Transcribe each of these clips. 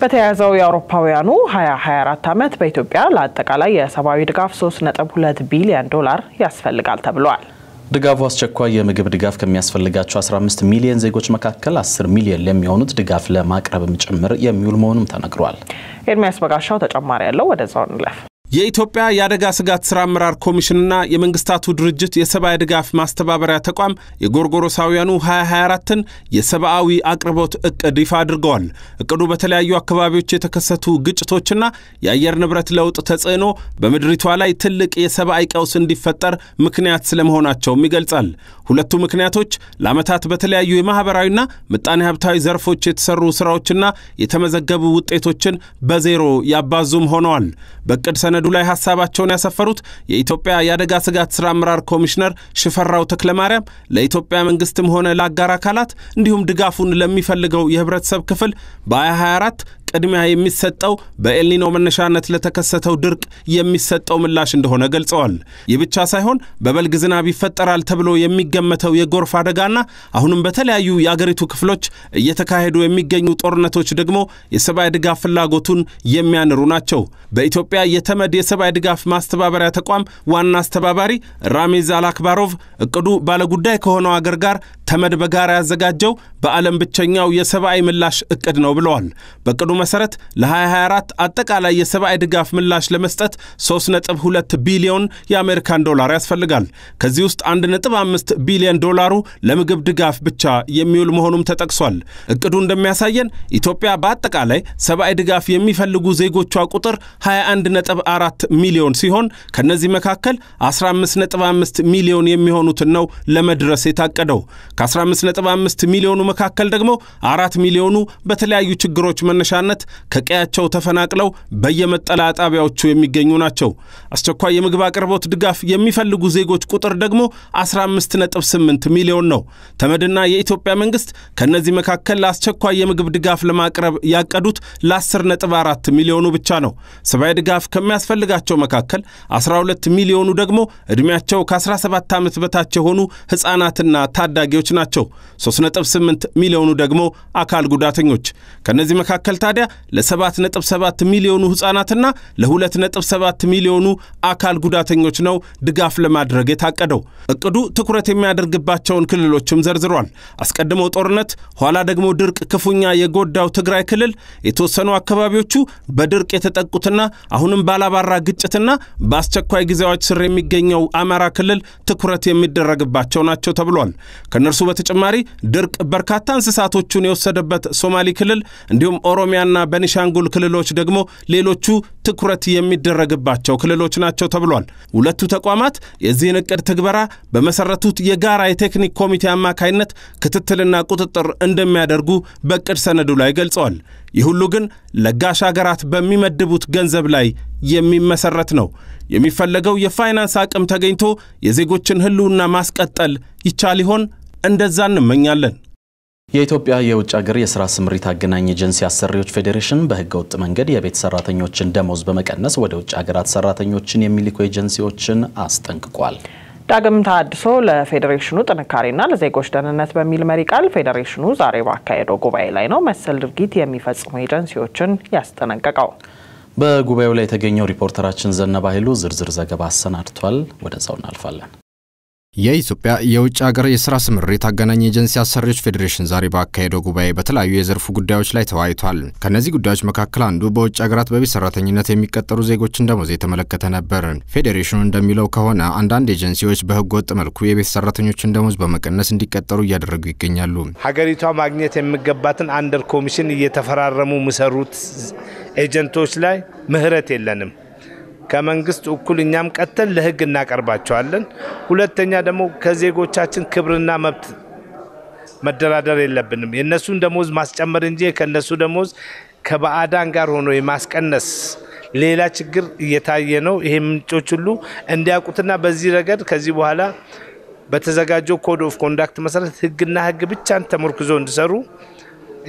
በተያያዘው የአውሮፓውያኑ 2024 ዓመት በኢትዮጵያ ለአጠቃላይ የሰብአዊ ድጋፍ 3.2 ቢሊዮን ዶላር ያስፈልጋል ተብሏል። ድጋፉ አስቸኳይ የምግብ ድጋፍ ከሚያስፈልጋቸው 15 ሚሊዮን ዜጎች መካከል 10 ሚሊዮን ለሚሆኑት ድጋፍ ለማቅረብም ጭምር የሚውል መሆኑም ተነግሯል። ኤርሚያስ በጋሻው ተጨማሪ ያለው ወደዛው እንለፍ። የኢትዮጵያ የአደጋ ስጋት ሥራ አመራር ኮሚሽንና የመንግስታቱ ድርጅት የሰብአዊ ድጋፍ ማስተባበሪያ ተቋም የጎርጎሮሳውያኑ 2024ን የሰብአዊ አቅርቦት ዕቅድ ይፋ አድርገዋል። ዕቅዱ በተለያዩ አካባቢዎች የተከሰቱ ግጭቶችና የአየር ንብረት ለውጥ ተጽዕኖ በምድሪቷ ላይ ትልቅ የሰብአዊ ቀውስ እንዲፈጠር ምክንያት ስለመሆናቸውም ይገልጻል። ሁለቱ ምክንያቶች ለዓመታት በተለያዩ የማኅበራዊና ምጣኔ ሀብታዊ ዘርፎች የተሰሩ ሥራዎችና የተመዘገቡ ውጤቶችን በዜሮ ያባዙም ሆነዋል። በእቅድ ሰነ ሰነዱ ላይ ሀሳባቸውን ያሰፈሩት የኢትዮጵያ የአደጋ ስጋት ስራ አመራር ኮሚሽነር ሽፈራው ተክለማርያም ለኢትዮጵያ መንግስትም ሆነ ለአጋር አካላት እንዲሁም ድጋፉን ለሚፈልገው የህብረተሰብ ክፍል በ2024 ቅድሚያ የሚሰጠው በኤልኒኖ መነሻነት ለተከሰተው ድርቅ የሚሰጠው ምላሽ እንደሆነ ገልጸዋል። ይህ ብቻ ሳይሆን በበልግ ዝናብ ይፈጠራል ተብሎ የሚገመተው የጎርፍ አደጋና አሁንም በተለያዩ የአገሪቱ ክፍሎች እየተካሄዱ የሚገኙ ጦርነቶች ደግሞ የሰብአዊ ድጋፍ ፍላጎቱን የሚያንሩ ናቸው። በኢትዮጵያ የተመድ የሰብአዊ ድጋፍ ማስተባበሪያ ተቋም ዋና አስተባባሪ ራሜዝ አላክባሮቭ እቅዱ ባለጉዳይ ከሆነው አገር ጋር ተመድ በጋራ ያዘጋጀው በዓለም ብቸኛው የሰብአዊ ምላሽ እቅድ ነው ብለዋል። በቅዱ መሰረት ለ2024 አጠቃላይ የሰብአዊ ድጋፍ ምላሽ ለመስጠት 3.2 ቢሊዮን የአሜሪካን ዶላር ያስፈልጋል። ከዚህ ውስጥ 1.5 ቢሊዮን ዶላሩ ለምግብ ድጋፍ ብቻ የሚውል መሆኑም ተጠቅሷል። እቅዱ እንደሚያሳየን ኢትዮጵያ በአጠቃላይ ሰብአዊ ድጋፍ የሚፈልጉ ዜጎቿ ቁጥር 21.4 ሚሊዮን ሲሆን ከእነዚህ መካከል 15.5 ሚሊዮን የሚሆኑትን ነው ለመድረስ የታቀደው። ከ15.5 ሚሊዮኑ መካከል ደግሞ አራት ሚሊዮኑ በተለያዩ ችግሮች መነሻ በዋናነት ከቀያቸው ተፈናቅለው በየመጠለያ ጣቢያዎቹ የሚገኙ ናቸው። አስቸኳይ የምግብ አቅርቦት ድጋፍ የሚፈልጉ ዜጎች ቁጥር ደግሞ 15.8 ሚሊዮን ነው። ተመድና የኢትዮጵያ መንግስት ከእነዚህ መካከል ለአስቸኳይ የምግብ ድጋፍ ለማቅረብ ያቀዱት ለ10.4 ሚሊዮኑ ብቻ ነው። ሰብአዊ ድጋፍ ከሚያስፈልጋቸው መካከል 12 ሚሊዮኑ ደግሞ ዕድሜያቸው ከ17 ዓመት በታች የሆኑ ሕፃናትና ታዳጊዎች ናቸው። 3.8 ሚሊዮኑ ደግሞ አካል ጉዳተኞች። ከእነዚህ መካከል ታዲያ ታዲያ ለ7.7 ሚሊዮኑ ሕፃናትና ለ2.7 ሚሊዮኑ አካል ጉዳተኞች ነው ድጋፍ ለማድረግ የታቀደው። እቅዱ ትኩረት የሚያደርግባቸውን ክልሎችም ዘርዝሯል። አስቀድሞ ጦርነት፣ ኋላ ደግሞ ድርቅ ክፉኛ የጎዳው ትግራይ ክልል የተወሰኑ አካባቢዎቹ በድርቅ የተጠቁትና አሁንም ባላባራ ግጭትና በአስቸኳይ ጊዜዎች ስር የሚገኘው አማራ ክልል ትኩረት የሚደረግባቸው ናቸው ተብሏል። ከእነርሱ በተጨማሪ ድርቅ በርካታ እንስሳቶቹን የወሰደበት ሶማሌ ክልል እንዲሁም ኦሮሚያ በአማራና በኒሻንጉል ክልሎች ደግሞ ሌሎቹ ትኩረት የሚደረግባቸው ክልሎች ናቸው ተብሏል። ሁለቱ ተቋማት የዚህን እቅድ ትግበራ በመሰረቱት የጋራ የቴክኒክ ኮሚቴ አማካይነት ክትትልና ቁጥጥር እንደሚያደርጉ በእቅድ ሰነዱ ላይ ገልጸዋል። ይህ ሁሉ ግን ለጋሽ አገራት በሚመድቡት ገንዘብ ላይ የሚመሰረት ነው። የሚፈለገው የፋይናንስ አቅም ተገኝቶ የዜጎችን ሕልውና ማስቀጠል ይቻል ይሆን? እንደዛ እንመኛለን። የኢትዮጵያ የውጭ ሀገር የስራ ስምሪት አገናኝ ኤጀንሲ አሰሪዎች ፌዴሬሽን በህገ ወጥ መንገድ የቤት ሰራተኞችን ደሞዝ በመቀነስ ወደ ውጭ ሀገራት ሰራተኞችን የሚልኩ ኤጀንሲዎችን አስጠንቅቋል። ዳግም ተሃድሶ ለፌዴሬሽኑ ጥንካሬና ለዜጎች ደህንነት በሚል መሪ ቃል ፌዴሬሽኑ ዛሬ ባካሄደው ጉባኤ ላይ ነው መሰል ድርጊት የሚፈጽሙ ኤጀንሲዎችን ያስጠነቀቀው። በጉባኤው ላይ የተገኘው ሪፖርተራችን ዘነባ ኃይሉ ዝርዝር ዘገባ አሰናድቷል። ወደዛው እናልፋለን። የኢትዮጵያ የውጭ ሀገር የስራ ስምሪት አገናኝ ኤጀንሲ አሰሪዎች ፌዴሬሽን ዛሬ ባካሄደው ጉባኤ በተለያዩ የዘርፉ ጉዳዮች ላይ ተወያይቷል። ከእነዚህ ጉዳዮች መካከል አንዱ በውጭ ሀገራት በቤት ሰራተኝነት የሚቀጠሩ ዜጎችን ደሞዝ የተመለከተ ነበር። ፌዴሬሽኑ እንደሚለው ከሆነ አንዳንድ ኤጀንሲዎች በህገ ወጥ መልኩ የቤት ሰራተኞችን ደሞዝ በመቀነስ እንዲቀጠሩ እያደረጉ ይገኛሉ። ሀገሪቷ ማግኘት የሚገባትን አንደር ኮሚሽን እየተፈራረሙ የሚሰሩት ኤጀንቶች ላይ ምህረት የለንም። ከመንግስት እኩል እኛም ቀጥተን ለህግ እናቀርባቸዋለን። ሁለተኛ ደግሞ ከዜጎቻችን ክብርና መብት መደራደር የለብንም። የእነሱን ደሞዝ ማስጨመር እንጂ ከእነሱ ደሞዝ ከባዕዳን ጋር ሆኖ የማስቀነስ ሌላ ችግር እየታየ ነው። ይሄ ምንጮች ሁሉ እንዲያውቁትና በዚህ ረገድ ከዚህ በኋላ በተዘጋጀው ኮድ ኦፍ ኮንዳክት መሰረት ህግና ህግ ብቻን ተመርኩዞ እንዲሰሩ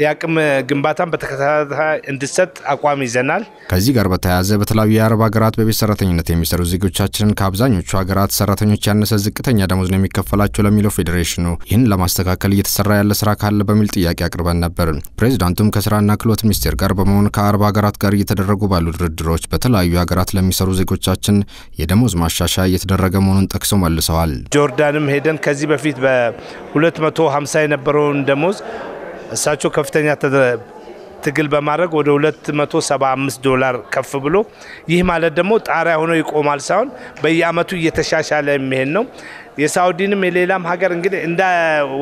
የአቅም ግንባታን በተከታታይ እንድሰጥ አቋም ይዘናል። ከዚህ ጋር በተያያዘ በተለያዩ የአረብ ሀገራት በቤት ሰራተኝነት የሚሰሩ ዜጎቻችንን ከአብዛኞቹ ሀገራት ሰራተኞች ያነሰ ዝቅተኛ ደሞዝ ነው የሚከፈላቸው ለሚለው ፌዴሬሽኑ ይህን ለማስተካከል እየተሰራ ያለ ስራ ካለ በሚል ጥያቄ አቅርበን ነበር። ፕሬዚዳንቱም ከስራና ክህሎት ሚኒስቴር ጋር በመሆን ከአረብ ሀገራት ጋር እየተደረጉ ባሉ ድርድሮች በተለያዩ ሀገራት ለሚሰሩ ዜጎቻችን የደሞዝ ማሻሻያ እየተደረገ መሆኑን ጠቅሰው መልሰዋል። ጆርዳንም ሄደን ከዚህ በፊት በ250 የነበረውን ደሞዝ እሳቸው ከፍተኛ ትግል በማድረግ ወደ 275 ዶላር ከፍ ብሎ ይህ ማለት ደግሞ ጣሪያ ሆኖ ይቆማል ሳይሆን በየአመቱ እየተሻሻለ የሚሄድ ነው። የሳውዲንም የሌላም ሀገር እንግዲህ እንደ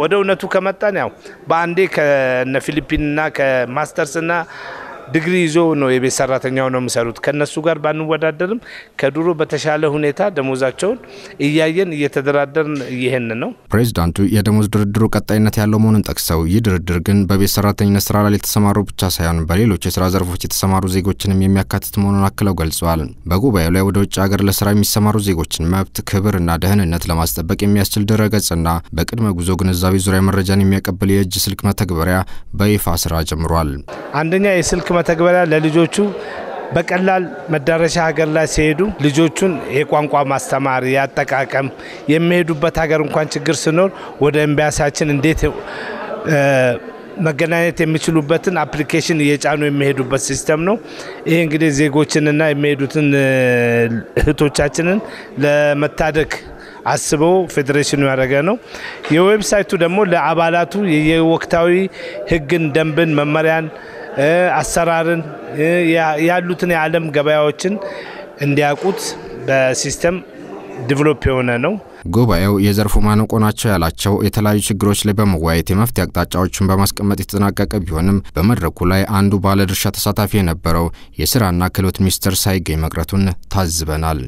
ወደ እውነቱ ከመጣን ያው በአንዴ ከነ ፊሊፒንና ከማስተርስና ዲግሪ ይዞ ነው የቤት ሰራተኛው ነው የሚሰሩት። ከነሱ ጋር ባንወዳደርም ከድሮ በተሻለ ሁኔታ ደሞዛቸውን እያየን እየተደራደርን ይህን ነው። ፕሬዚዳንቱ የደሞዝ ድርድሩ ቀጣይነት ያለው መሆኑን ጠቅሰው ይህ ድርድር ግን በቤት ሰራተኝነት ስራ ላይ የተሰማሩ ብቻ ሳይሆን በሌሎች የስራ ዘርፎች የተሰማሩ ዜጎችንም የሚያካትት መሆኑን አክለው ገልጸዋል። በጉባኤው ላይ ወደ ውጭ ሀገር ለስራ የሚሰማሩ ዜጎችን መብት፣ ክብርና ደህንነት ለማስጠበቅ የሚያስችል ድረገጽና በቅድመ ጉዞ ግንዛቤ ዙሪያ መረጃን የሚያቀብል የእጅ ስልክ መተግበሪያ በይፋ ስራ ጀምሯል። አንደኛ የስልክ መተግበሪያ ለልጆቹ በቀላል መዳረሻ ሀገር ላይ ሲሄዱ ልጆቹን የቋንቋ ማስተማር ያጠቃቀም የሚሄዱበት ሀገር እንኳን ችግር ሲኖር ወደ ኤምባሲያችን እንዴት መገናኘት የሚችሉበትን አፕሊኬሽን እየጫኑ የሚሄዱበት ሲስተም ነው። ይህ እንግዲህ ዜጎችንና የሚሄዱትን እህቶቻችንን ለመታደግ አስበው ፌዴሬሽኑ ያደረገ ነው። የዌብሳይቱ ደግሞ ለአባላቱ የወቅታዊ ሕግን፣ ደንብን፣ መመሪያን አሰራርን ያሉትን የዓለም ገበያዎችን እንዲያውቁት በሲስተም ዲቨሎፕ የሆነ ነው። ጉባኤው የዘርፉ ማነቆ ናቸው ያላቸው የተለያዩ ችግሮች ላይ በመወያየት የመፍትሄ አቅጣጫዎችን በማስቀመጥ የተጠናቀቀ ቢሆንም በመድረኩ ላይ አንዱ ባለድርሻ ተሳታፊ የነበረው የስራና ክህሎት ሚኒስቴር ሳይገኝ መቅረቱን ታዝበናል።